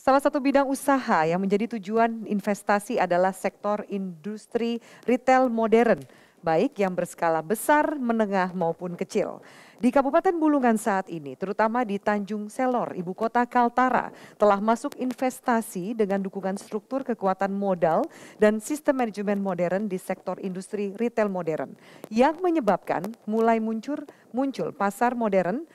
Salah satu bidang usaha yang menjadi tujuan investasi adalah sektor industri retail modern, baik yang berskala besar, menengah maupun kecil. Di Kabupaten Bulungan saat ini, terutama di Tanjung Selor, ibu kota Kaltara, telah masuk investasi dengan dukungan struktur kekuatan modal dan sistem manajemen modern di sektor industri retail modern, yang menyebabkan mulai muncul, muncul pasar modern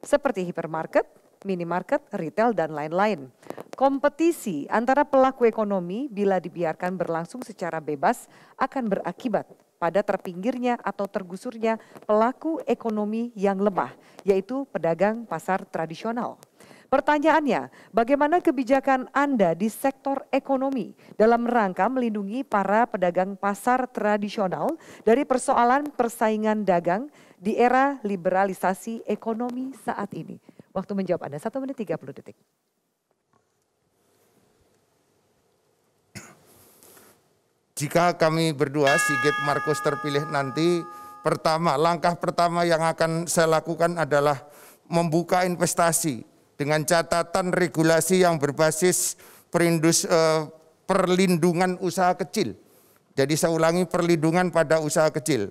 seperti hipermarket, minimarket, retail, dan lain-lain. Kompetisi antara pelaku ekonomi bila dibiarkan berlangsung secara bebas akan berakibat pada terpinggirnya atau tergusurnya pelaku ekonomi yang lemah, yaitu pedagang pasar tradisional. Pertanyaannya, bagaimana kebijakan Anda di sektor ekonomi dalam rangka melindungi para pedagang pasar tradisional dari persoalan persaingan dagang di era liberalisasi ekonomi saat ini? Waktu menjawab Anda 1 menit 30 detik. Jika kami berdua Sigit Markus terpilih nanti, pertama langkah pertama yang akan saya lakukan adalah membuka investasi dengan catatan regulasi yang berbasis perindus, eh, perlindungan usaha kecil. Jadi saya ulangi perlindungan pada usaha kecil.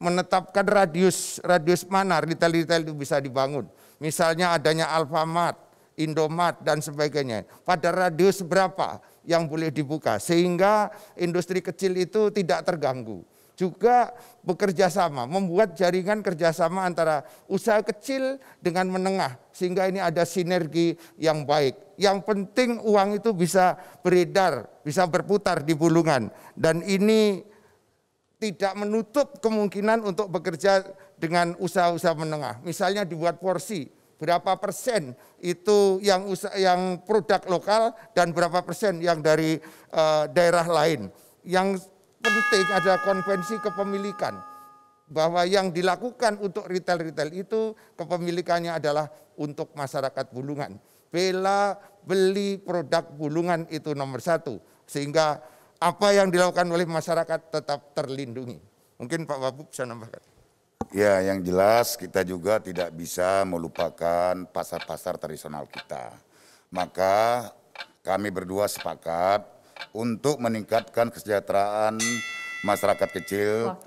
Menetapkan radius radius mana retail-retail itu bisa dibangun. Misalnya adanya Alfamart, Indomart dan sebagainya. Pada radius berapa yang boleh dibuka sehingga industri kecil itu tidak terganggu juga bekerja sama, membuat jaringan kerjasama antara usaha kecil dengan menengah, sehingga ini ada sinergi yang baik. Yang penting uang itu bisa beredar, bisa berputar di bulungan, dan ini tidak menutup kemungkinan untuk bekerja dengan usaha-usaha menengah. Misalnya dibuat porsi, berapa persen itu yang usaha, yang produk lokal dan berapa persen yang dari uh, daerah lain. Yang penting ada konvensi kepemilikan bahwa yang dilakukan untuk retail-retail itu kepemilikannya adalah untuk masyarakat bulungan. Bela beli produk bulungan itu nomor satu. Sehingga apa yang dilakukan oleh masyarakat tetap terlindungi. Mungkin Pak Wabu bisa nambahkan. Ya yang jelas kita juga tidak bisa melupakan pasar-pasar tradisional kita. Maka kami berdua sepakat untuk meningkatkan kesejahteraan masyarakat kecil.